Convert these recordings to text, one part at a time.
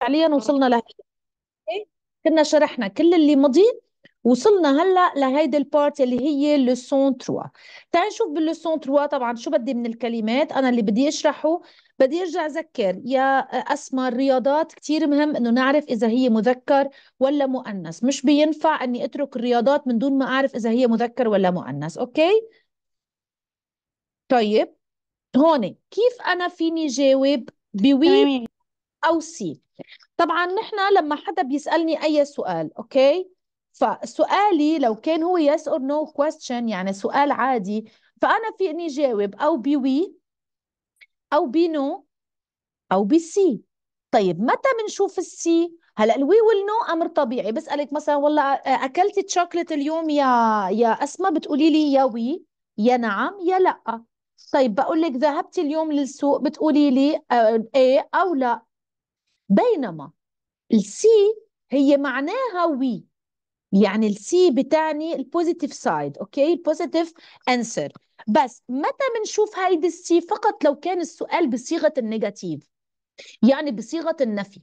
فعليا وصلنا له كنا شرحنا كل اللي مضي وصلنا هلا لهيدي البارت اللي هي لسون 3 تعال نشوف باللسون 3 طبعا شو بدي من الكلمات انا اللي بدي اشرحه بدي ارجع اذكر يا اسماء الرياضات كثير مهم انه نعرف اذا هي مذكر ولا مؤنث مش بينفع اني اترك الرياضات من دون ما اعرف اذا هي مذكر ولا مؤنث اوكي طيب هون كيف انا فيني جاوب بوي أو سي طبعا نحن لما حدا بيسألني أي سؤال أوكي فسؤالي لو كان هو يس اور نو كويستشن يعني سؤال عادي فأنا في إني جاوب أو بي وي أو بي نو أو بي سي طيب متى بنشوف السي؟ هلا الوي والنو امر طبيعي بسالك مثلا والله آه، اكلتي تشوكلت اليوم يا يا اسما بتقولي لي يا وي يا نعم يا لا طيب بقول لك ذهبتي اليوم للسوق بتقولي لي ايه او لا بينما السي هي معناها وي يعني السي بتعني البوزيتيف سايد اوكي البوزيتيف انسر بس متى بنشوف هيدي السي فقط لو كان السؤال بصيغه النيجاتيف يعني بصيغه النفي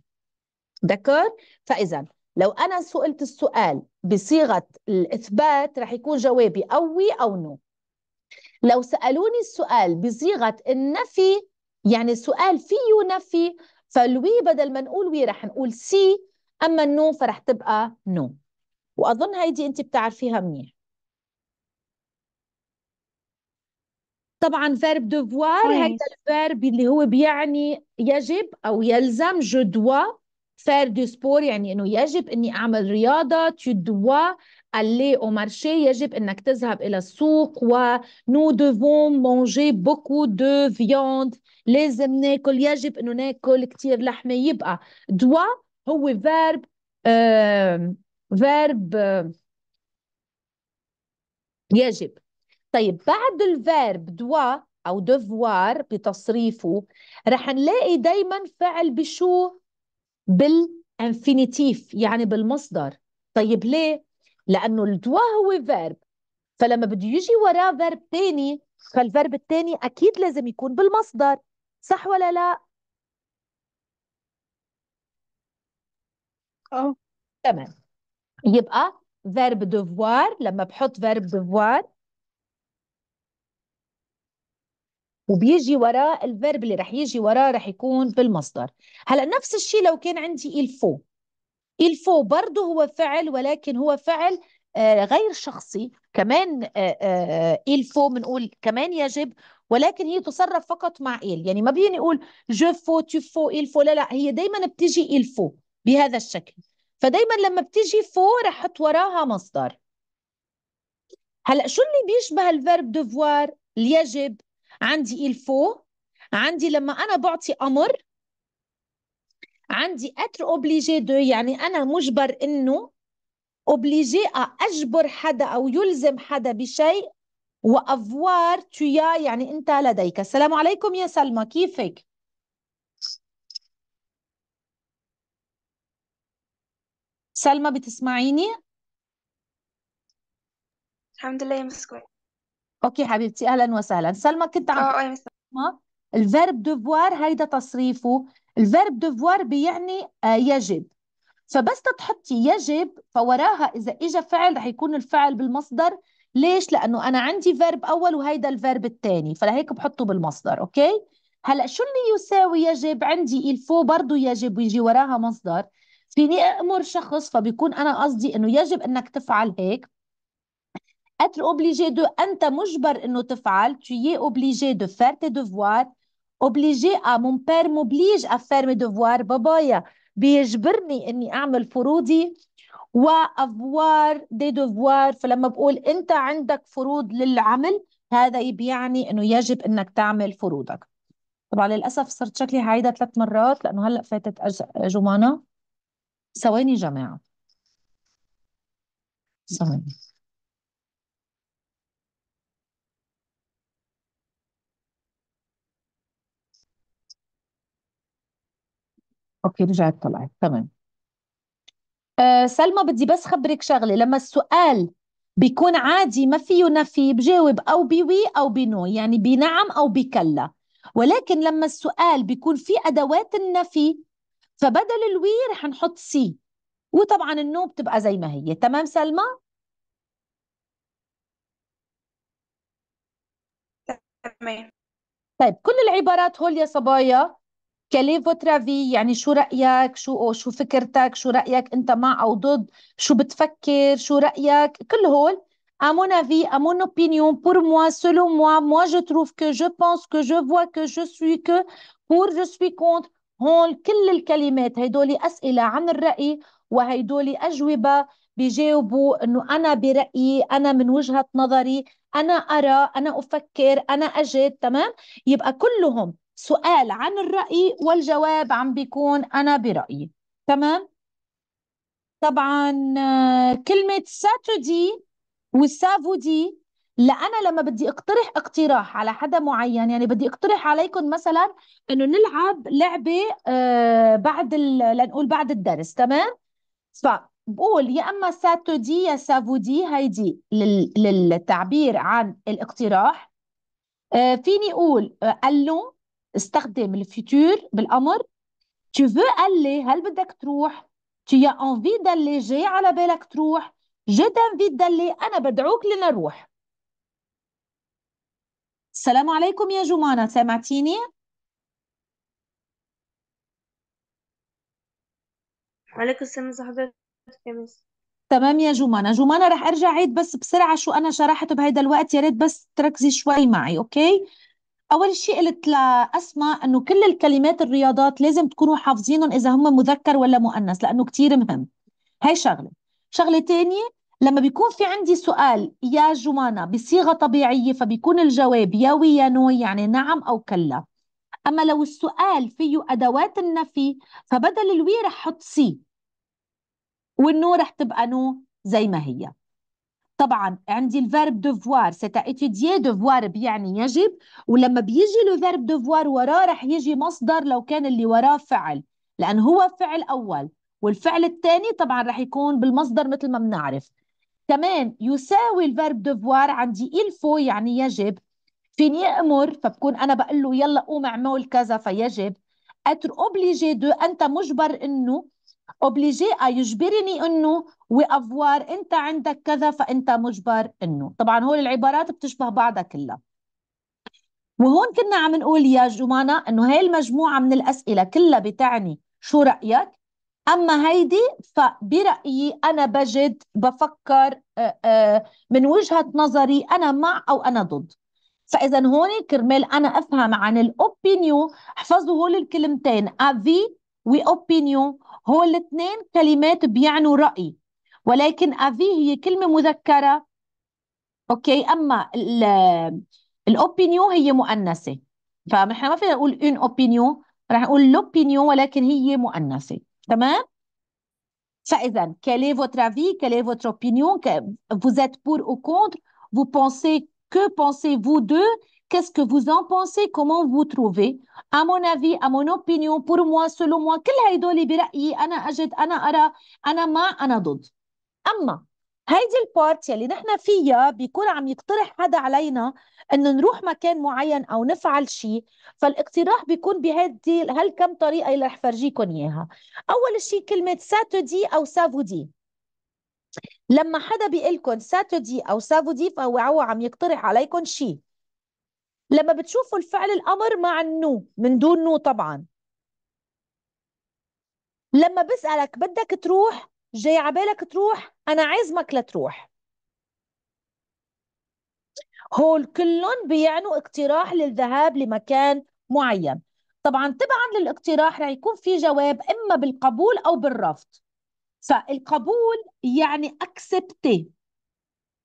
دكار فاذا لو انا سئلت السؤال بصيغه الاثبات رح يكون جوابي او وي او نو لو سالوني السؤال بصيغه النفي يعني السؤال فيه نفي فالوي بدل ما نقول وي رح نقول سي اما النو فرح تبقى نو واظن هيدي انت بتعرفيها منيح طبعا فيرب دوفوار هيدا الفيرب اللي هو بيعني يجب او يلزم جو دوا فير دو سبور يعني انه يجب اني اعمل رياضه تو دوا aller au marché يجب أنك تذهب إلى السوق و nous devons manger beaucoup de viande لازم ناكل يجب أنه ناكل كثير لحمة يبقى دوا هو فيرب آه آه يجب طيب بعد الفيرب دوا أو دوفوار بتصريفه رح نلاقي دايما فعل بشو بالانفينيتيف يعني بالمصدر طيب ليه لانه الدوا هو فيرب فلما بده يجي وراه فيرب ثاني فالفيرب الثاني اكيد لازم يكون بالمصدر صح ولا لا اه تمام يبقى فيرب دوفوار لما بحط فيرب دوفوار وبيجي وراه الفيرب اللي رح يجي وراه رح يكون بالمصدر هلا نفس الشيء لو كان عندي الفو الفو برضه هو فعل ولكن هو فعل آه، غير شخصي كمان آه، آه، الفو بنقول كمان يجب ولكن هي تصرف فقط مع إل يعني ما بين يقول جو فو تو فو الفو لا لا هي دايما بتيجي الفو بهذا الشكل فدايما لما بتيجي فو رح وراها مصدر هلا شو اللي بيشبه الفيرب دوفوار يجب عندي الفو عندي لما أنا بعطي أمر عندي اتر اوبليجي دو يعني انا مجبر انه اوبليجي اجبر حدا او يلزم حدا بشيء وافوار تويا يعني انت لديك السلام عليكم يا سلمى كيفك سلمى بتسمعيني الحمد لله يا مس اوكي حبيبتي اهلا وسهلا سلمى كنت عم اه اه الفيرب دوفوار هيدا تصريفه الفيرب دوفوار بيعني آه، يجب فبس تحطي يجب فوراها اذا اجى فعل رح يكون الفعل بالمصدر ليش لانه انا عندي فيرب اول وهيدا الفيرب الثاني فلهيك بحطه بالمصدر اوكي هلا شو اللي يساوي يجب عندي الفو برضه يجب ويجي وراها مصدر فيني امر شخص فبيكون انا قصدي انه يجب انك تفعل هيك اتر اوبليجي دو انت مجبر انه تفعل tu es obligé de faire tes devoirs اوبليجي ا مون بير موبليج ا فيرمي دوفوار بابايا بيجبرني اني اعمل فروضي وافوار دي دوفوار فلما بقول انت عندك فروض للعمل هذا بيعني انه يجب انك تعمل فروضك طبعا للاسف صرت شكلي هعيدها ثلاث مرات لانه هلا فاتت جمانه ثواني جماعه ثواني اوكي رجعت طلعت تمام أه سلمى بدي بس خبرك شغله لما السؤال بيكون عادي ما فيه نفي بجاوب او بوي او بنو يعني بنعم او بكلا ولكن لما السؤال بيكون فيه ادوات النفي فبدل الوي رح نحط سي وطبعا النو بتبقى زي ما هي تمام سلمى تمام طيب كل العبارات هول يا صبايا كالي فوتر افي يعني شو رايك شو شو فكرتك شو رايك انت مع او ضد شو بتفكر شو رايك كل هول à mon avis, à mon opinion, pour moi, selon moi, moi je trouve que je pense que je vois que je suis que pour je suis contre هون كل الكلمات هيدولي أسئلة عن الرأي وهيدولي أجوبة بيجاوبوا إنه أنا برأيي أنا من وجهة نظري أنا أرى أنا أفكر أنا أجد تمام يبقى كلهم سؤال عن الرأي والجواب عم بيكون أنا برأيي تمام طبعا آه، كلمة ساتودي وسافودي لأنا لما بدي أقترح اقتراح على حدا معين يعني بدي أقترح عليكم مثلا إنه نلعب لعبة آه، بعد لنقول بعد الدرس تمام فبقول يا إما ساتودي يا سافودي هيدي للتعبير عن الاقتراح آه، فيني أقول اللون استخدم الفيتور بالامر tu veux aller هل بدك تروح tu as envie d'aller جاي على بالك تروح je t'invite d'aller انا بدعوك لنروح السلام عليكم يا جمانة سمعتيني؟ وعليكم السلام حضرتك تمام يا جمانة جمانة رح ارجع عيد بس بسرعة شو انا شرحته بهيدا الوقت يا ريت بس تركزي شوي معي اوكي اول شيء قلت لاسماء انه كل الكلمات الرياضات لازم تكونوا حافظينهم اذا هم مذكر ولا مؤنث لانه كثير مهم هاي شغله شغله ثانيه لما بيكون في عندي سؤال يا جمانة بصيغة طبيعية فبيكون الجواب يا وي يا نو يعني نعم أو كلا أما لو السؤال فيه أدوات النفي فبدل الوي رح حط سي والنو رح تبقى نو زي ما هي طبعا عندي الفيرب دوفوار ستا اتيديي دوفوار بيعني يجب ولما بيجي لو فيرب دوفوار وراه رح يجي مصدر لو كان اللي وراه فعل لأن هو فعل أول والفعل الثاني طبعا رح يكون بالمصدر مثل ما بنعرف كمان يساوي الفيرب دوفوار عندي الفو يعني يجب فيني أمر فبكون أنا بقول له يلا قوم اعمل كذا فيجب اتر اوبليجي دو أنت مجبر إنه اوبليجي يجبرني انه وافوار انت عندك كذا فانت مجبر انه طبعا هول العبارات بتشبه بعضها كلها وهون كنا عم نقول يا جمانة انه هاي المجموعة من الاسئلة كلها بتعني شو رأيك اما هيدي فبرأيي انا بجد بفكر آه، آه، من وجهة نظري انا مع او انا ضد فاذا هون كرمال انا افهم عن الاوبينيو احفظوا هول الكلمتين افي واوبينيو هو الاثنين كلمات بيعنوا رأي ولكن أفي هي كلمة مذكرة أوكي أما الأوبينيو هي مؤنثة فنحن ما فينا نقول اون أوبينيو رح نقول لوبينيو ولكن هي مؤنثة تمام فإذا quel est votre avis quelle est votre opinion vous êtes pour ou contre vous pensez que pensez-vous d'eux Qu'est-ce que vous en pensez Comment vous trouvez À mon avis, à mon opinion, pour moi, selon moi, كل هيدول برأيي أنا أجد أنا أرى أنا مع أنا ضد أما هيدي البارت يلي نحن فيها بيكون عم يقترح حدا علينا انه نروح مكان معين او نفعل شيء فالاقتراح بيكون بهيدي هالكم طريقه اللي رح فرجيكم اياها اول شيء كلمه ساتودي او سافودي لما حدا بيقول لكم ساتودي او سافودي فهو عم يقترح عليكم شيء لما بتشوفوا الفعل الأمر مع النو من دون نو طبعا لما بسألك بدك تروح جاي عبالك تروح أنا عازمك لتروح هول كلهم بيعنوا اقتراح للذهاب لمكان معين طبعا تبعا للاقتراح رح يكون في جواب إما بالقبول أو بالرفض فالقبول يعني أكسبتي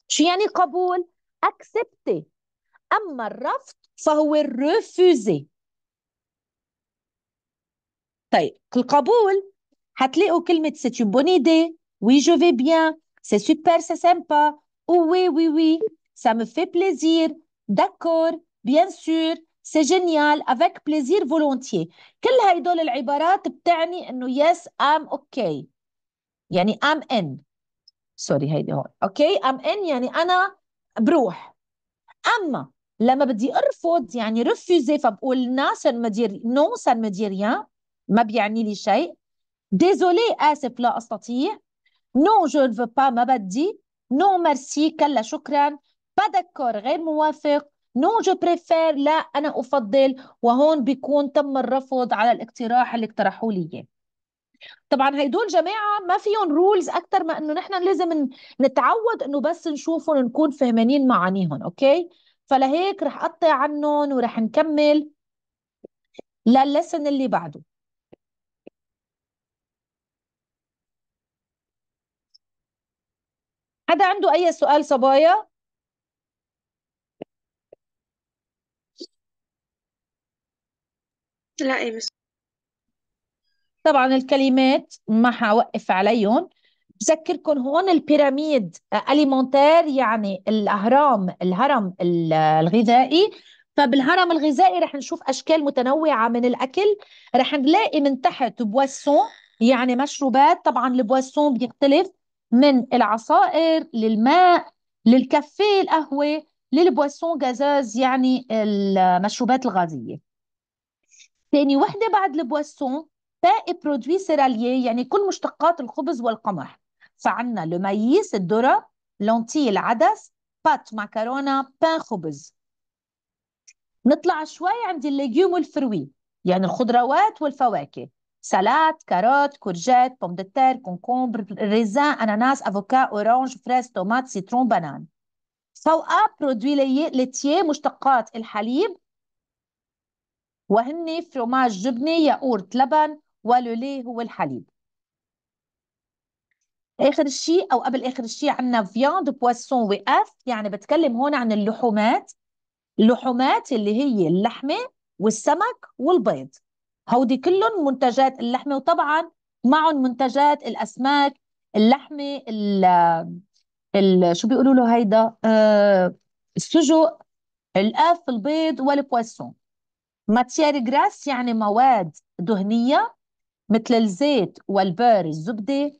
شو يعني قبول؟ أكسبتي أما الرفض فهو الرفوزي طيب القبول هتلاقوا كلمة سي اون بون ايدي وي جو في بيان سي سوبر سي سامبا وي وي وي سا مو في بليزير داكور بيان sûr سي جينيال avec بليزير فولونتيي كل هيدول العبارات بتعني انه يس ام اوكي يعني ام ان سوري هيدي هون اوكي ام ان يعني انا بروح اما لما بدي ارفض يعني رفيزي فبقول نا سان مدير نو سان مدير ما بيعني لي شيء ديزولي اسف لا استطيع نو جو ne با ما بدي نو ميرسي كلا شكرا با غير موافق نو جو بريفير لا انا افضل وهون بيكون تم الرفض على الاقتراح اللي اقترحوا لي اياه طبعا هيدول جماعه ما فيهم رولز اكثر ما انه نحن لازم نتعود انه بس نشوفهم نكون فهمانين معانيهم اوكي فلهيك رح قطع عنهم ورح نكمل للسن اللي بعده حدا عنده أي سؤال صبايا؟ لا طبعا الكلمات ما حوقف عليهم بذكركم هون البيراميد اليمونتير يعني الاهرام الهرم الغذائي فبالهرم الغذائي رح نشوف اشكال متنوعه من الاكل رح نلاقي من تحت بواسون يعني مشروبات طبعا البواسون بيختلف من العصائر للماء للكافيه القهوه للبواسون غازاز يعني المشروبات الغازيه ثاني وحده بعد البواسون باقي برودوي سيراليي يعني كل مشتقات الخبز والقمح فعنا لميس مايس الذره لونتي العدس بات مكرونه بان خبز نطلع شوي عند الليجيوم والفروي يعني الخضروات والفواكه سلات كاروت كورجيت بوم دو كونكومبر ريزان اناناس افوكا اورانج فريز تومات سيترون بانان فوقا برودوي ليتيه مشتقات الحليب وهن فروماج جبنه ياقورت لبن ولوليه هو الحليب اخر شيء او قبل اخر شيء عندنا فياند بواسون واف يعني بتكلم هون عن اللحومات اللحومات اللي هي اللحمه والسمك والبيض هودي كلهم منتجات اللحمه وطبعا معهم منتجات الاسماك اللحمه ال ال شو بيقولوا له هيدا آه السجق الاف البيض والبواسون ماتيير جراس يعني مواد دهنيه مثل الزيت والبار الزبده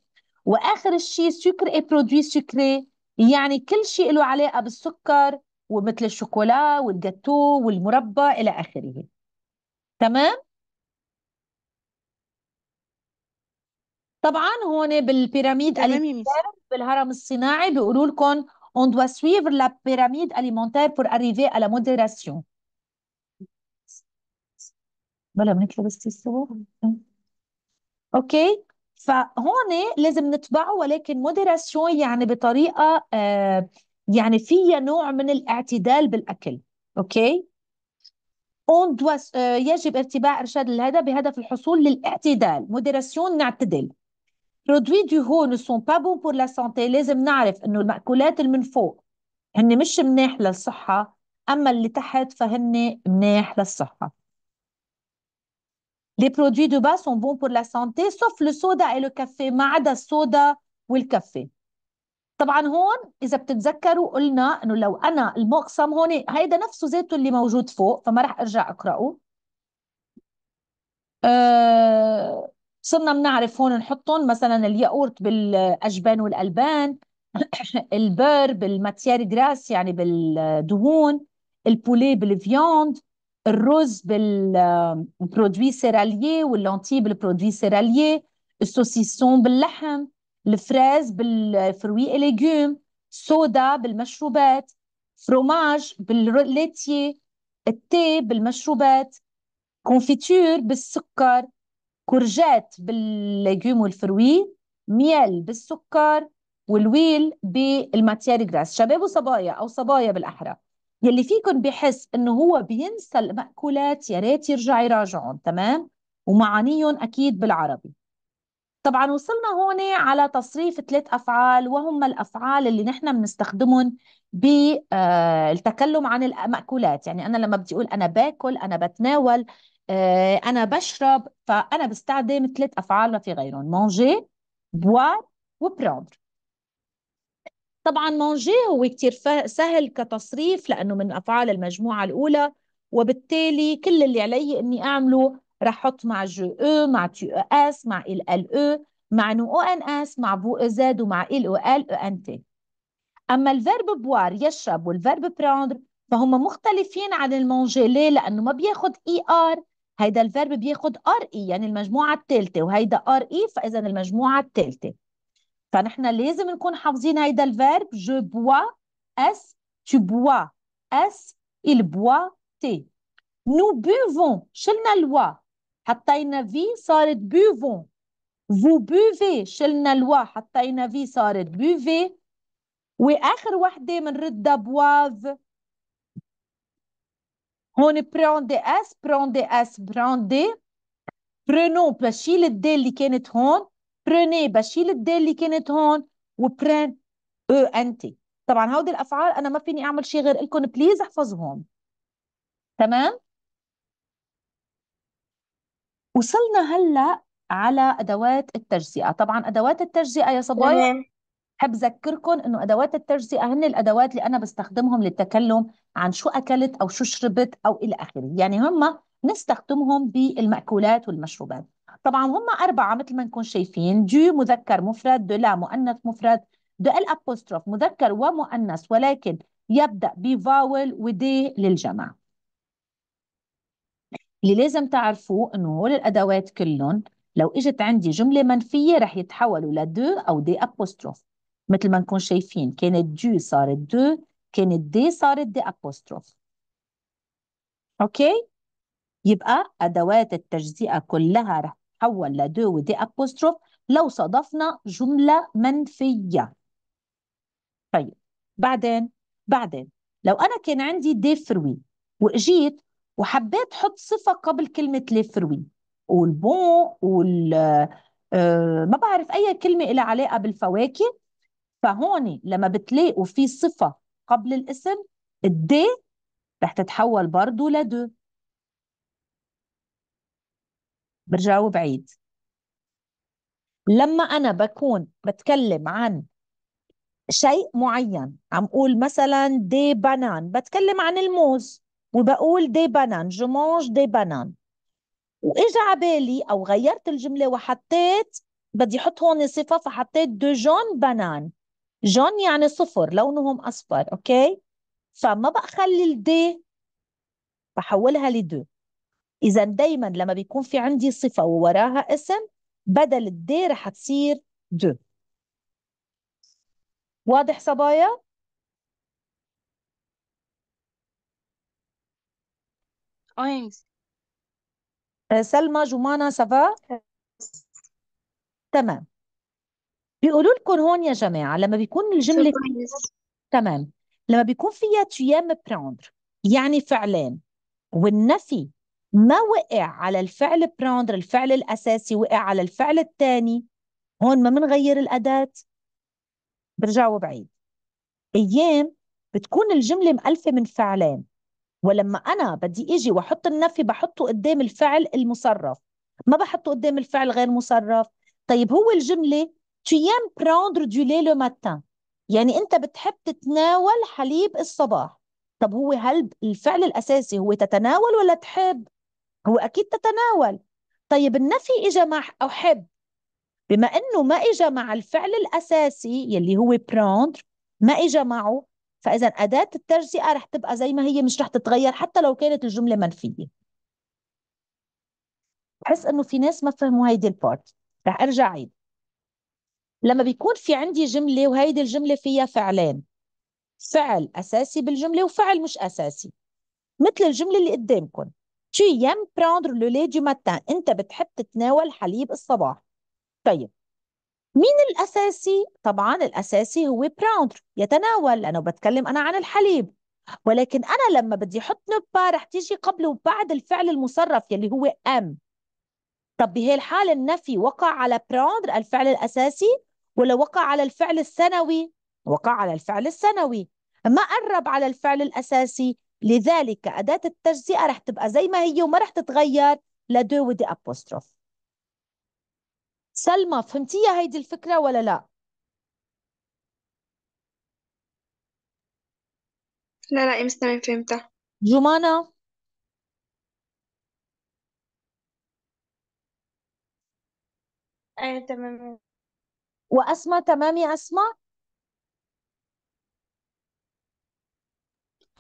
واخر شيء سكر اي برودوي سكري يعني كل شيء له علاقه بالسكر ومثل الشوكولا والجاتو والمربى الى اخره تمام طبعا هون بالبيراميد بالهرم الصناعي بيقولوا لكم on doit suivre la pyramide alimentaire pour arriver à la modération بلا بنكتب الصور اوكي فهون لازم نتبعه ولكن مودراسيون يعني بطريقه آه، يعني فيها نوع من الاعتدال بالاكل اوكي اون آه، يجب اتباع ارشاد الهدى بهدف الحصول للاعتدال مودراسيون نعتدل برودوي دو هو نو سون با بون بور لا سانتي لازم نعرف انه المأكولات اللي من فوق هن مش مناح للصحه اما اللي تحت فهن مناح للصحه Les produits de base sont bons pour la santé sauf le soda et le café ما عدا الصودا والكافيه طبعا هون اذا بتتذكروا قلنا انه لو انا المقسم هون هيدا نفسه ذاته اللي موجود فوق فما راح ارجع اقراه أه صرنا بنعرف هون نحطهم مثلا الياقورت بالاجبان والالبان البر بالماتيار جراس يعني بالدهون البولي بالفيوند الرز بالبرودوي سيرالي واللونتي بالبرودوي سيرالي السوسيسون باللحم الفريز بالفروي ليجوم صودا بالمشروبات فروماج بالليتي التي بالمشروبات كونفيتور بالسكر كورجات بالليجوم والفروي ميل بالسكر والويل بالماتيار جراس شباب وصبايا او صبايا بالاحرى يلي فيكم بحس انه هو بينسى المأكولات يا ريت يرجع يراجعهم تمام ومعانيهم اكيد بالعربي طبعا وصلنا هون على تصريف ثلاث افعال وهم الافعال اللي نحن بنستخدمهم بالتكلم آه، عن المأكولات يعني انا لما بدي اقول انا باكل انا بتناول آه، انا بشرب فانا بستخدم ثلاث افعال ما في غيرهم مونجي بوار وبروندر طبعا مانجي هو كتير سهل كتصريف لأنه من أفعال المجموعة الأولى وبالتالي كل اللي علي إني أعمله رح أحط مع جو أو مع تي أو أس مع إل أل أو مع نو أو أن أس مع بو أو زاد ومع إل أو أل أو أن تي أما الفيرب بوار يشرب والفيرب براندر فهم مختلفين عن المانجي ليه؟ لأنه ما بياخد إي آر هيدا الفيرب بياخد ار اي يعني المجموعه الثالثه وهيدا ار اي فاذا المجموعه الثالثه Tannakna on le verbe je bois, es, tu bois, es, il boit, Nous buvons, Chez nous, buvons. buvons. Vous buvez, Chez nous, buvons. buvons. Et buvez, chelna buvons. Vous buvez, chelna s prend بروني بشيل الدال اللي كانت هون وبرين او انتي طبعا هودي الافعال انا ما فيني اعمل شيء غير لكم بليز احفظهم تمام وصلنا هلا على ادوات التجزئه طبعا ادوات التجزئه يا صبايا بحب ذكركم انه ادوات التجزئه هن الادوات اللي انا بستخدمهم للتكلم عن شو اكلت او شو شربت او الى اخره يعني هم نستخدمهم بالمأكولات والمشروبات طبعا هم أربعة مثل ما نكون شايفين دو مذكر مفرد دو لا مؤنث مفرد دو الأبوستروف مذكر ومؤنث ولكن يبدأ بفاول ودي للجمع اللي لازم تعرفوه انه هول الادوات كلهم لو اجت عندي جمله منفيه رح يتحولوا لدو او دي ابوستروف مثل ما نكون شايفين كانت دو صارت دو كانت دي صارت دي ابوستروف اوكي يبقى ادوات التجزئه كلها رح تتحول لدو ودي أبوستروف لو صادفنا جملة منفية طيب بعدين بعدين لو أنا كان عندي دي فروي وإجيت وحبيت حط صفة قبل كلمة لي فروي والبون وال آه، آه، ما بعرف أي كلمة إلها علاقة بالفواكه فهون لما بتلاقوا في صفة قبل الاسم الدي رح تتحول برضه لدو برجع وبعيد لما أنا بكون بتكلم عن شيء معين عم أقول مثلا دي بانان بتكلم عن الموز وبقول دي جو مونج دي واجى واجا عبالي او غيرت الجمله وحطيت بدي احط هون صفه فحطيت دو جون بانان جون يعني صفر لونهم اصفر اوكي فما بخلي الدي بحولها لدو إذا دايما لما بيكون في عندي صفة ووراها اسم بدل الدي رح تصير دو واضح صبايا؟ Oui. أه، سلمى جمانة سافا؟ تمام بيقولوا لكم هون يا جماعة لما بيكون الجملة تمام لما بيكون فيها تيام براندر يعني فعلين والنفي ما وقع على الفعل براندر الفعل الأساسي وقع على الفعل الثاني هون ما بنغير الأداة برجع وبعيد أيام بتكون الجملة مألفة من فعلين ولما أنا بدي إجي وأحط النفي بحطه قدام الفعل المصرف ما بحطه قدام الفعل غير مصرف طيب هو الجملة تيام براندر دي ليلو ماتان يعني أنت بتحب تتناول حليب الصباح طب هو هل الفعل الأساسي هو تتناول ولا تحب هو أكيد تتناول طيب النفي إجا مع أحب بما أنه ما إجا مع الفعل الأساسي يلي هو براندر ما إجا معه فإذا أداة التجزئة رح تبقى زي ما هي مش رح تتغير حتى لو كانت الجملة منفية بحس إنه في ناس ما فهموا هيدي البارت رح أرجع عيد لما بيكون في عندي جملة وهيدي الجملة فيها فعلين فعل أساسي بالجملة وفعل مش أساسي مثل الجملة اللي قدامكم Tu aimes prendre le lait du matin أنت بتحب تتناول حليب الصباح طيب مين الأساسي؟ طبعا الأساسي هو prendre يتناول لأنه بتكلم أنا عن الحليب ولكن أنا لما بدي أحط نبة رح تيجي قبل وبعد الفعل المصرف يلي هو أم طب بهي الحالة النفي وقع على prendre الفعل الأساسي ولا وقع على الفعل الثانوي؟ وقع على الفعل الثانوي ما قرب على الفعل الأساسي لذلك أداة التجزئة رح تبقى زي ما هي وما رح تتغير لدو ودي أبوستروف سلمى فهمتيها هيدي الفكرة ولا لا؟ لا لا امس ما فهمتها جمانة ايه تمام وأسماء تمام يا أسماء؟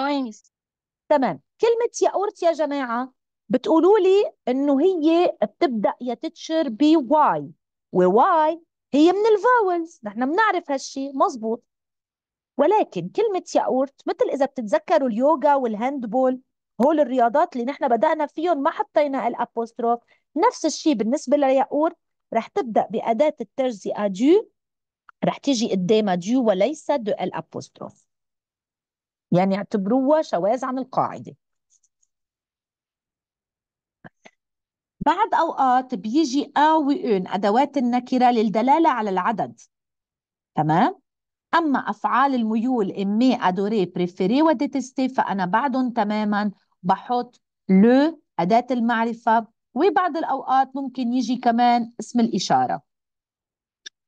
اه يا مس تمام كلمة ياقورت يا جماعة بتقولوا لي إنه هي بتبدأ يا تتشر بواي وواي هي من الفاولز نحن بنعرف هالشي مزبوط ولكن كلمة ياقورت مثل إذا بتتذكروا اليوغا والهاندبول هول الرياضات اللي نحن بدأنا فيهم ما حطينا الأبوستروف نفس الشيء بالنسبة لياقورت رح تبدأ بأداة التجزئة دو رح تيجي قدامها دو وليس دو الأبوستروف يعني اعتبروها شواذ عن القاعدة بعد أوقات بيجي أ وإن أدوات النكرة للدلالة على العدد تمام؟ أما أفعال الميول إمي أدوري بريفيري وديتستي فأنا بعدهم تماما بحط لو أداة المعرفة وبعض الأوقات ممكن يجي كمان اسم الإشارة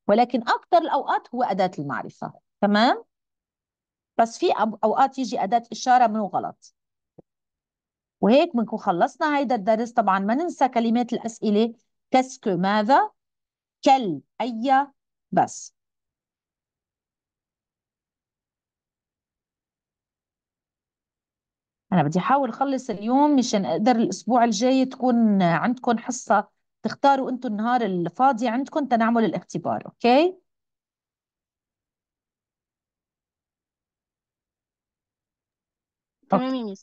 ولكن أكثر الأوقات هو أداة المعرفة تمام؟ بس في اوقات يجي اداه اشاره منه غلط وهيك بنكون خلصنا هيدا الدرس طبعا ما ننسى كلمات الاسئله كسكو ماذا كل اي بس انا بدي احاول اخلص اليوم مشان اقدر الاسبوع الجاي تكون عندكم حصه تختاروا انتم النهار الفاضي عندكم تنعمل الاختبار اوكي تمام يا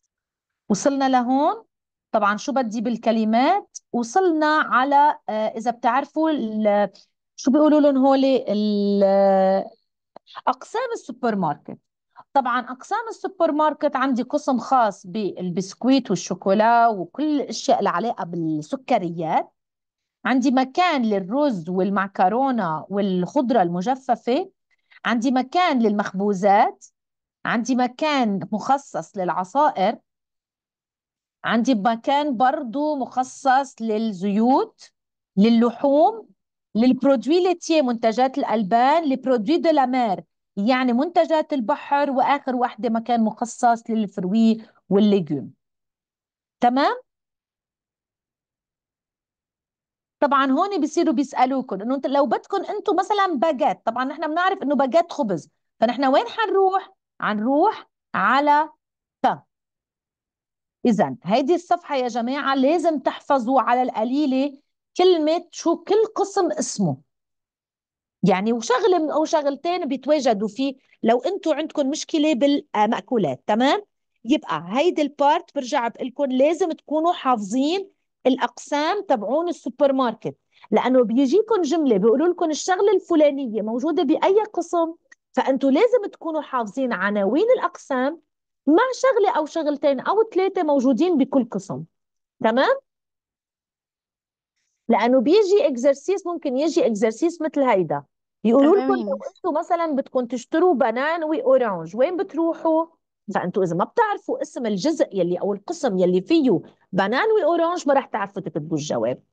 وصلنا لهون طبعا شو بدي بالكلمات وصلنا على آه، اذا بتعرفوا شو بيقولوا لهم هولي اقسام السوبر ماركت طبعا اقسام السوبر ماركت عندي قسم خاص بالبسكويت والشوكولا وكل الاشياء اللي علاقه بالسكريات عندي مكان للرز والمعكرونه والخضره المجففه عندي مكان للمخبوزات عندي مكان مخصص للعصائر عندي مكان برضو مخصص للزيوت للحوم للبرودوي لتيه منتجات الألبان لبرودوي دو لا مير يعني منتجات البحر وآخر واحدة مكان مخصص للفروي والليجوم تمام؟ طبعا هون بيصيروا بيسالوكم انه لو بدكم انتم مثلا باجيت طبعا نحن بنعرف انه باجيت خبز فنحن وين حنروح هنروح على ف إذا هيدي الصفحة يا جماعة لازم تحفظوا على القليلة كلمة شو كل قسم اسمه يعني وشغلة أو شغلتين بيتواجدوا فيه لو انتم عندكم مشكلة بالمأكولات تمام يبقى هيدي البارت برجع بقول لكم لازم تكونوا حافظين الأقسام تبعون السوبر ماركت لأنه بيجيكم جملة بيقولوا لكم الشغلة الفلانية موجودة بأي قسم فانتم لازم تكونوا حافظين عناوين الاقسام مع شغله او شغلتين او ثلاثه موجودين بكل قسم تمام لانه بيجي اكزرسيس ممكن يجي اكزرسيس مثل هيدا يقولوا لكم انتوا انتم مثلا بدكم تشتروا بنان واورانج وين بتروحوا فانتم اذا ما بتعرفوا اسم الجزء يلي او القسم يلي فيه بنان واورانج ما رح تعرفوا تكتبوا الجواب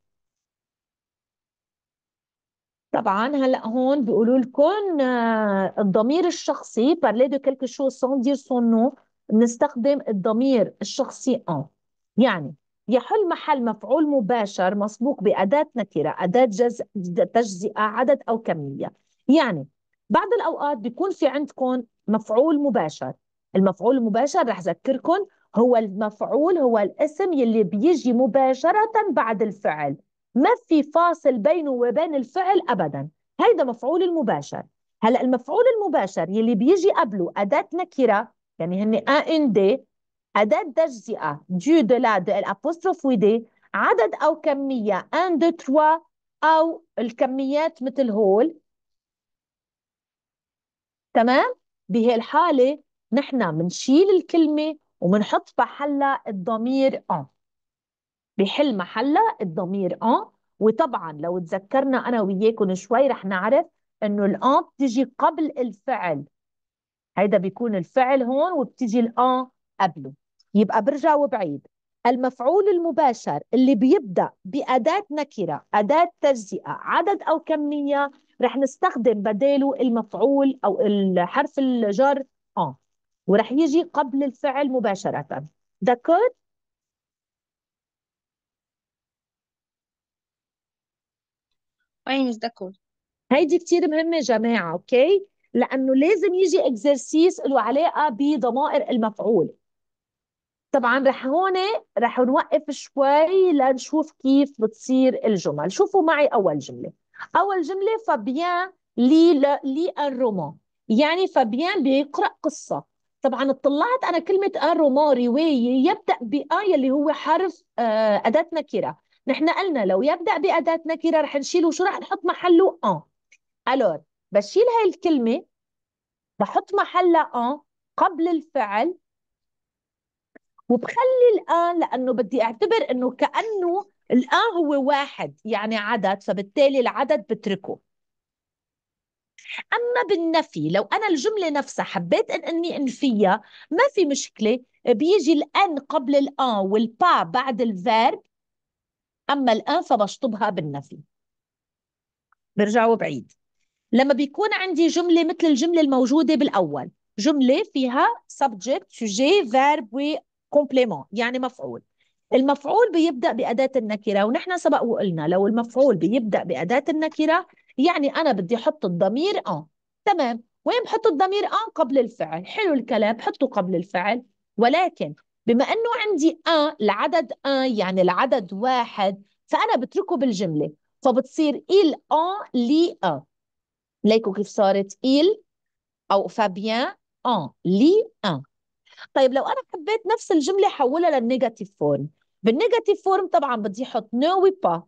طبعا هلا هون بيقولوا لكم آه، الضمير الشخصي بارلي دو كلك شو سون دير سون نو بنستخدم الضمير الشخصي ان يعني يحل محل مفعول مباشر مسبوق بأداة نكرة أداة جز... تجزئة عدد أو كمية يعني بعض الأوقات بيكون في عندكم مفعول مباشر المفعول المباشر رح ذكركم هو المفعول هو الاسم يلي بيجي مباشرة بعد الفعل ما في فاصل بينه وبين الفعل ابدا هيدا مفعول المباشر هلا المفعول المباشر يلي بيجي قبله اداه نكره يعني هن ان دي اداه تجزئه دو دو لا دو الابوستروف ودي عدد او كميه ان دو تروا او الكميات مثل هول تمام بهي الحاله نحن بنشيل الكلمه وبنحط بحلها الضمير ان بحل محلة الضمير ان وطبعا لو تذكرنا انا وياكم شوي رح نعرف انه الان بتجي قبل الفعل هيدا بيكون الفعل هون وبتجي الان قبله يبقى برجع وبعيد المفعول المباشر اللي بيبدا باداه نكره اداه تجزئه عدد او كميه رح نستخدم بداله المفعول او الحرف الجر ان ورح يجي قبل الفعل مباشره ذكرت واي مش ده هيدي كتير مهمة يا جماعة أوكي لأنه لازم يجي اكزرسيس له علاقة بضمائر المفعول طبعا رح هون رح نوقف شوي لنشوف كيف بتصير الجمل شوفوا معي أول جملة أول جملة فابيان لي لي ان رومان يعني فابيان بيقرأ قصة طبعا اطلعت أنا كلمة ان رومان رواية يبدأ بايه اللي هو حرف آه، أداة نكرة نحن قلنا لو يبدأ بأداة نكرة رح نشيله شو رح نحط محله أن ألور بشيل هاي الكلمة بحط محلها اون قبل الفعل وبخلي الآن لأنه بدي أعتبر أنه كأنه الآن هو واحد يعني عدد فبالتالي العدد بتركه أما بالنفي لو أنا الجملة نفسها حبيت أن أني أنفيها ما في مشكلة بيجي الأن قبل الآن والبا بعد الفيرب أما الآن فبشطبها بالنفي برجع وبعيد لما بيكون عندي جملة مثل الجملة الموجودة بالأول جملة فيها subject, sujet, verb وcomplement يعني مفعول المفعول بيبدأ بأداة النكرة ونحن سبق وقلنا لو المفعول بيبدأ بأداة النكرة يعني أنا بدي أحط الضمير أن تمام وين بحط الضمير أن قبل الفعل حلو الكلام حطه قبل الفعل ولكن بما أنه عندي أن العدد أن يعني العدد واحد فأنا بتركه بالجملة فبتصير إل أن لي أن ليكوا كيف صارت إل أو فابيان أن لي أن طيب لو أنا حبيت نفس الجملة حولها للنيجاتيف فورم بالنيجاتيف فورم طبعا بدي أحط نو وي با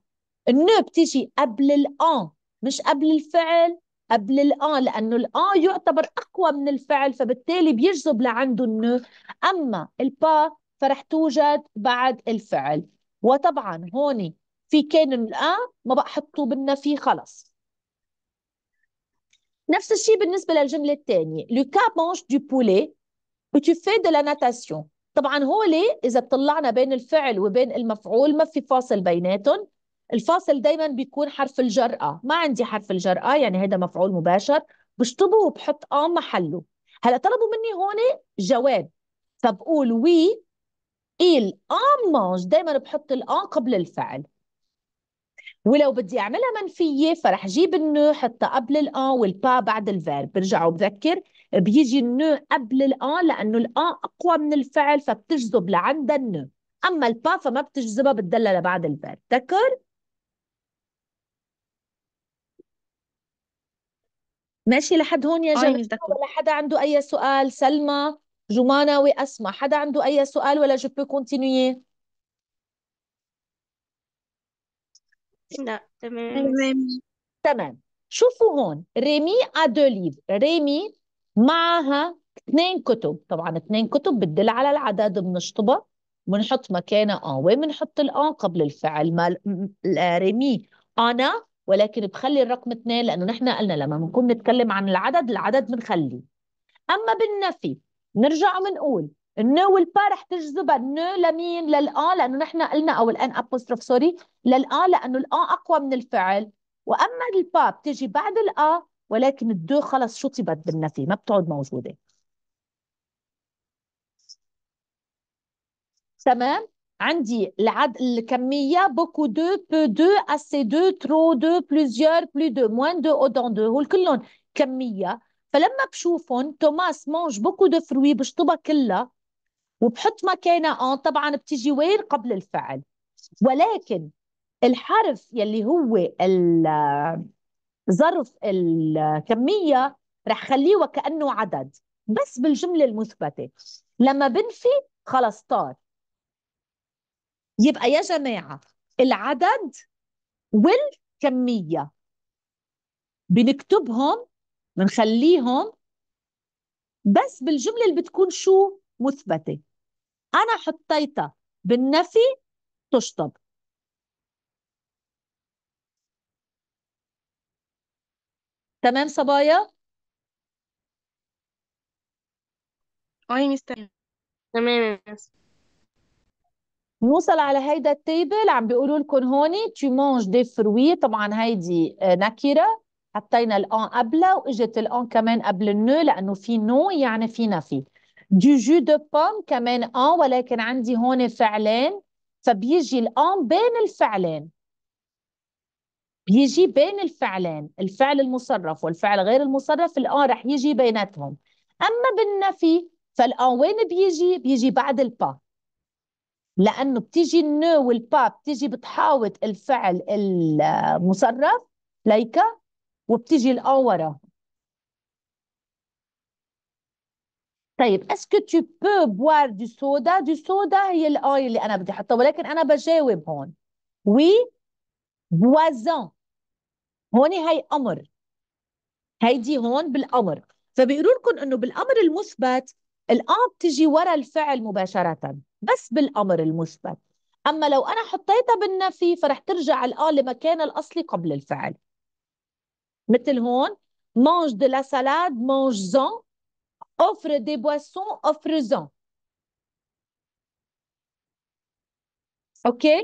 النو بتيجي قبل الأن مش قبل الفعل قبل الآ لأنه الآ يعتبر أقوى من الفعل فبالتالي بيجذب لعنده النو أما البا فرح توجد بعد الفعل وطبعا هون في كان الآ ما بقى حطوه بالنفي خلص نفس الشيء بالنسبة للجملة الثانية لوكا مانش دو بولي وتو في دو لا ناتاسيون طبعا هو ليه إذا طلعنا بين الفعل وبين المفعول ما في فاصل بيناتهم الفاصل دايما بيكون حرف الجرأة ما عندي حرف الجرأة يعني هذا مفعول مباشر بشطبه وبحط آه محله هلا طلبوا مني هون جواب فبقول وي إيل آم مانج دايما بحط الآن قبل الفعل ولو بدي اعملها منفيه فرح جيب النو حتى قبل الان والبا بعد الفيرب برجع وبذكر بيجي النو قبل الان لانه الان اقوى من الفعل فبتجذب لعندها النو اما البا فما بتجذبها بتدلها لبعد الفيرب ذكر ماشي لحد هون يا جماعة تكون أيوة، ولا حدا عنده أي سؤال سلمى جمانة وأسمى حدا عنده أي سؤال ولا جو بو كونتينيي لا تمام تمام شوفوا هون ريمي أدو ليف ريمي معها اثنين كتب طبعا اثنين كتب بتدل على العدد بنشطبها بنحط مكانها ان وين بنحط الان قبل الفعل ما ريمي انا ولكن بخلي الرقم اثنين لانه نحن قلنا لما بنكون بنتكلم عن العدد العدد بنخليه اما بالنفي نرجع وبنقول النو والبا رح تجذبها النو لمين للآ لأنه نحن قلنا أو الآن أبوستروف سوري للآ لأنه الآ أقوى من الفعل وأما البا بتجي بعد الآ ولكن الدو خلص شطبت بالنفي ما بتعود موجودة تمام عندي العد... الكمية بوكو دو بو دو أسي دو ترو دو بلوزيور بلو دو موان دو أودون دو هول كلهم كمية فلما بشوفهم توماس مونج بوكو دو فروي بشطبها كلها وبحط مكانها أون آه طبعا بتيجي وين قبل الفعل ولكن الحرف يلي هو ظرف الكمية رح خليه وكأنه عدد بس بالجملة المثبتة لما بنفي خلص طار يبقى يا جماعة العدد والكمية بنكتبهم بنخليهم بس بالجملة اللي بتكون شو مثبتة أنا حطيتها بالنفي تشطب تمام صبايا؟ أي مستر تمام نوصل على هيدا التيبل عم بيقولوا لكم هون تي مونج دي فروي طبعا هيدي آه، نكره حطينا الان قبلها واجت الان كمان قبل النو لانه في نو يعني في نفي دو جو دو بوم كمان ان ولكن عندي هون فعلين فبيجي الان بين الفعلين بيجي بين الفعلين الفعل المصرف والفعل غير المصرف الان رح يجي بيناتهم اما بالنفي فالان وين بيجي بيجي بعد البا لانه بتيجي النو والبا بتيجي بتحاوط الفعل المصرف ليكا وبتيجي الان طيب اسكو تو بو بوار دو سودا دو سودا هي الاي اللي انا بدي احطها ولكن انا بجاوب هون وي بوازون هون هي امر هيدي هون بالامر فبيقولوا لكم انه بالامر المثبت الان بتجي ورا الفعل مباشره بس بالامر المثبت اما لو انا حطيتها بالنفي فرح ترجع الآ لمكانها الاصلي قبل الفعل مثل هون مانج دو لا سالاد مانج زون اوفر دي بواسون اوفر زون اوكي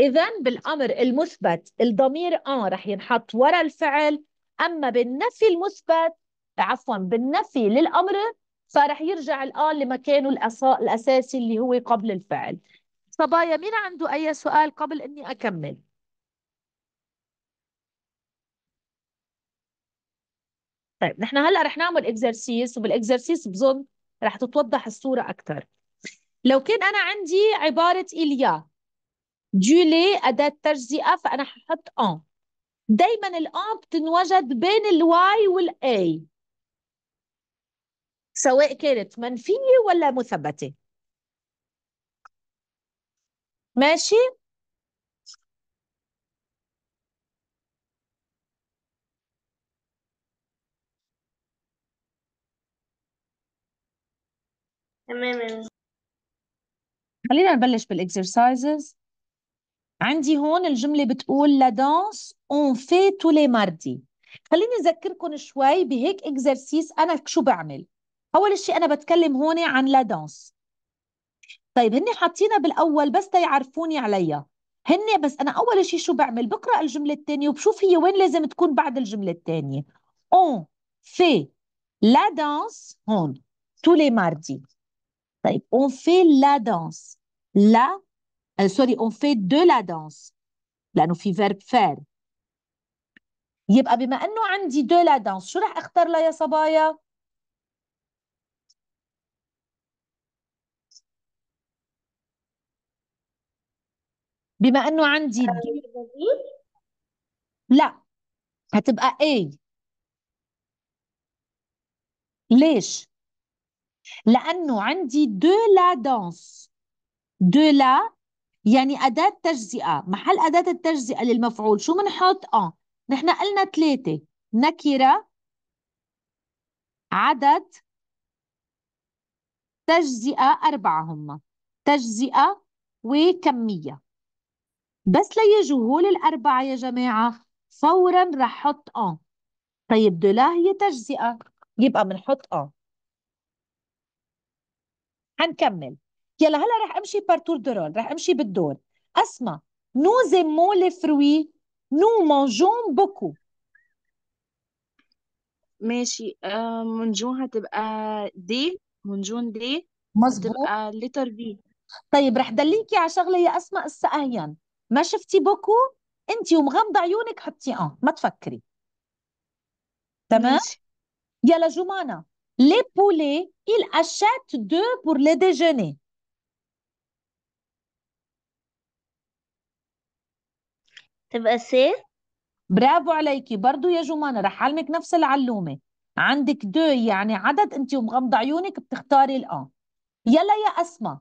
اذا بالامر المثبت الضمير ان رح ينحط ورا الفعل اما بالنفي المثبت عفوا بالنفي للامر فرح يرجع الآن لمكانه الأساسي اللي هو قبل الفعل صبايا مين عنده أي سؤال قبل أني أكمل؟ طيب نحن هلا رح نعمل اكزرسيس وبالاكزرسيس بظن رح تتوضح الصوره اكثر لو كان انا عندي عباره اليا جولي اداه تجزئه فانا ححط ان دائما الان بتنوجد بين الواي والاي سواء كانت منفية ولا مثبتة ماشي تمام خلينا نبلش بالاكسرسايزز عندي هون الجملة بتقول لا دانس اون في تو لي ماردي خليني اذكركم شوي بهيك اكسرسيس انا شو بعمل اول شيء انا بتكلم هون عن لا دانس طيب هن حاطينها بالاول بس تيعرفوني عليها هن بس انا اول شيء شو بعمل بقرا الجمله الثانيه وبشوف هي وين لازم تكون بعد الجمله الثانيه اون في لا دانس هون تو لي ماردي طيب اون في لا دانس لا آه، سوري اون في دو لا دانس لانه في فيرب فير يبقى بما انه عندي دو لا دانس شو رح اختار لها يا صبايا بما انه عندي آه، لا هتبقى اي ليش؟ لأنه عندي دو لا دانس دو لا يعني أداة تجزئة محل أداة التجزئة للمفعول شو بنحط؟ آه نحن قلنا ثلاثة نكرة عدد تجزئة أربعة هم تجزئة وكمية بس ليجوا هول الأربعة يا جماعة فورا رح حط أ طيب دولا هي تجزئة يبقى بنحط أ حنكمل يلا هلا رح أمشي بارتور دورول رح أمشي بالدور أسمع نو aimons لي فروي نو مانجون بوكو ماشي آه، منجون هتبقى دي منجون دي مظبوط هتبقى لتر بي طيب رح دليكي على شغله يا اسماء هسه ما شفتي بوكو انت ومغمضه عيونك حطي اه ما تفكري تمام يلا جمانه لي بولي ils اشات deux pour le déjeuner تبقى سي برافو عليكي برضو يا جمانة رح أعلمك نفس العلومة عندك دو يعني عدد أنت ومغمضة عيونك بتختاري الآن يلا يا أسماء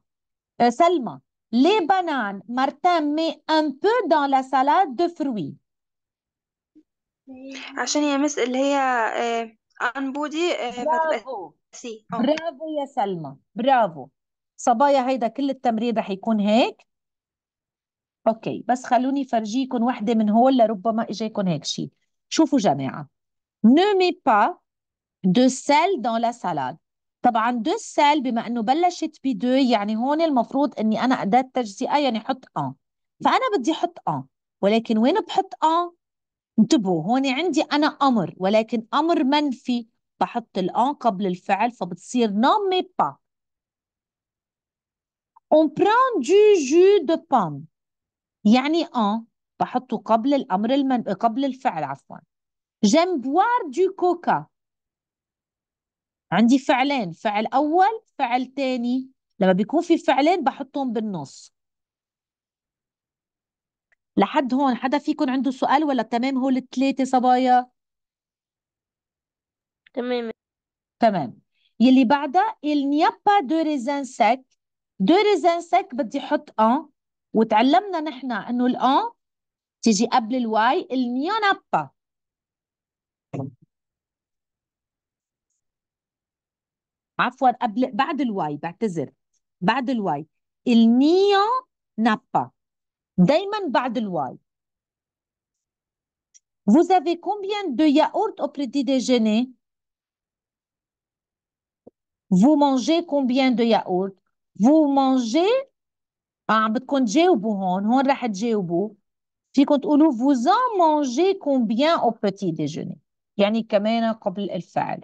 آه، سلمى Les bananes, Martin met un peu dans la salade de fruits. Ah, euh, euh, euh, bravo, هي مس bravo. صبايا هيدا كل التمرين رح يكون هيك اوكي بس ne mets pas de sel dans la salade طبعا دو سال بما انه بلشت بدو يعني هون المفروض اني انا اداه تجزئه يعني احط ان فانا بدي احط ان ولكن وين بحط ان؟ انتبهوا هون عندي انا امر ولكن امر منفي بحط الان قبل الفعل فبتصير نون مي با On prend du jus de pomme. يعني ان بحطه قبل الامر المن... قبل الفعل عفوا. J'aime boire du coca. عندي فعلين فعل أول فعل تاني لما بيكون في فعلين بحطهم بالنص لحد هون حدا فيكم عنده سؤال ولا تمام هول الثلاثة صبايا تمام تمام يلي بعدها il n'y a pas de raisin sec de raisin sec بدي احط ان وتعلمنا نحن انه الان تيجي قبل الواي il n'y en a pas عفوا قبل بعد الواي بعتذر بعد الواي النيا نابا دايما بعد الواي Vous avez combien de yaourt au petit déjeuner? Vous mangez combien de yaourt? Vous mangez عم بدكم تجاوبوا هون هون رح تجاوبوا فيكم تقولوا vous en mangez combien au petit déjeuner يعني كمان قبل الفعل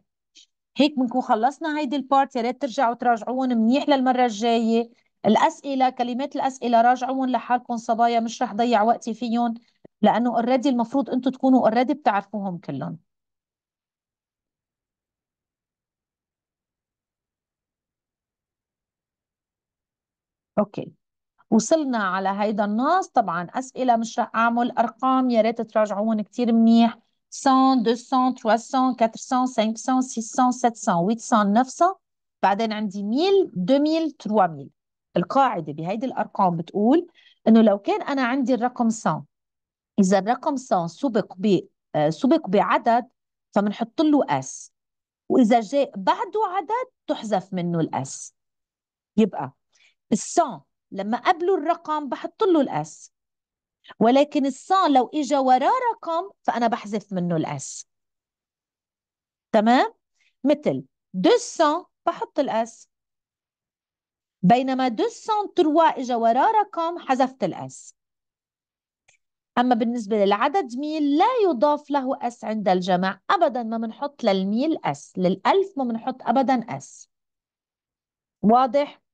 هيك بنكون خلصنا هيدي البارت يا ريت ترجعوا تراجعون منيح للمره الجايه الاسئله كلمات الاسئله راجعون لحالكم صبايا مش رح ضيع وقتي فيهم لانه اوريدي المفروض انتم تكونوا اوريدي بتعرفوهم كلهم اوكي وصلنا على هيدا النص طبعا اسئله مش رح اعمل ارقام يا ريت تراجعون كثير منيح 100 200 300 400 500 600 700 800 900 بعدين عندي 1000 2000 3000 القاعده بهيدي الارقام بتقول انه لو كان انا عندي الرقم 100 اذا الرقم 100 سبق ب آه، سبق بعدد فبنحط له اس واذا جاء بعده عدد تحذف منه الاس يبقى ال 100 لما قبله الرقم بحط له الاس ولكن الصا لو اجى وراه رقم فانا بحذف منه الاس تمام مثل 200 بحط الاس بينما 203 اجى وراه رقم حذفت الاس اما بالنسبه للعدد ميل لا يضاف له اس عند الجمع ابدا ما بنحط للميل اس للالف ما بنحط ابدا اس واضح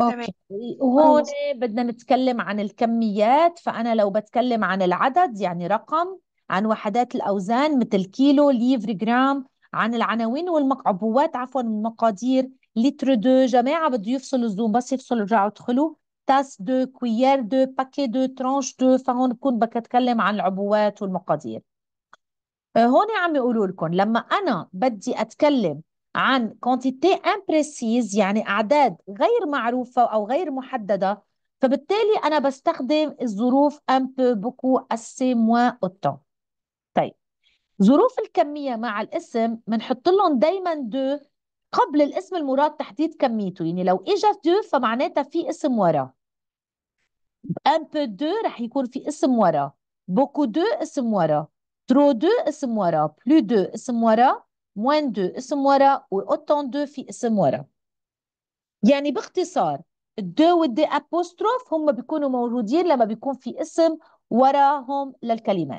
اوكي وهون بدنا نتكلم عن الكميات فانا لو بتكلم عن العدد يعني رقم عن وحدات الاوزان مثل كيلو ليفر جرام عن العناوين والمقعبوات عفوا المقادير لتر دو جماعه بده يفصلوا الزوم بس يفصلوا رجعوا ادخلوا تاس دو كويير دو باكي دو ترانش دو فهون بكون بتكلم عن العبوات والمقادير آه، هون عم يقولوا لكم لما انا بدي اتكلم عن كونتيتي امبريسيز يعني اعداد غير معروفه او غير محدده فبالتالي انا بستخدم الظروف ان بو بوكو اسي موان اوتون طيب ظروف الكميه مع الاسم بنحط لهم دائما دو قبل الاسم المراد تحديد كميته يعني لو إجا دو فمعناتها في اسم ورا ان بو دو رح يكون في اسم ورا بوكو دو اسم ورا ترو دو اسم ورا بلو دو اسم ورا موان دو اسم ورا و اوتون دو في اسم ورا يعني باختصار الدو والدي ابوستروف هم بيكونوا موجودين لما بيكون في اسم وراهم للكلمات